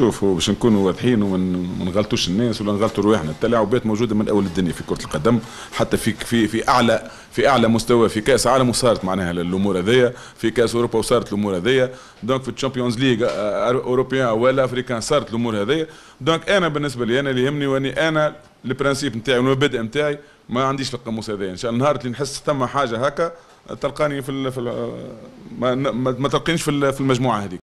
شوف باش نكونوا واضحين وما نغلطوش الناس ولا نغلطوا رواحنا التلاعبات موجوده من اول الدنيا في كره القدم حتى في في في اعلى في اعلى مستوى في كاس عالم وصارت معناها الامور هذيا في كاس اوروبا وصارت الامور هذيا دونك في الشامبيونز ليغ اوروبيان ولا افريكان صارت الامور هذيا دونك انا بالنسبه لي انا اللي يهمني واني انا البرانسيب نتاعي والمبادئ نتاعي ما عنديش في القاموس هذايا ان شاء الله نهار اللي نحس ثم حاجه هكا تلقاني في, الـ في الـ ما, ما تلقينيش في المجموعه هذيك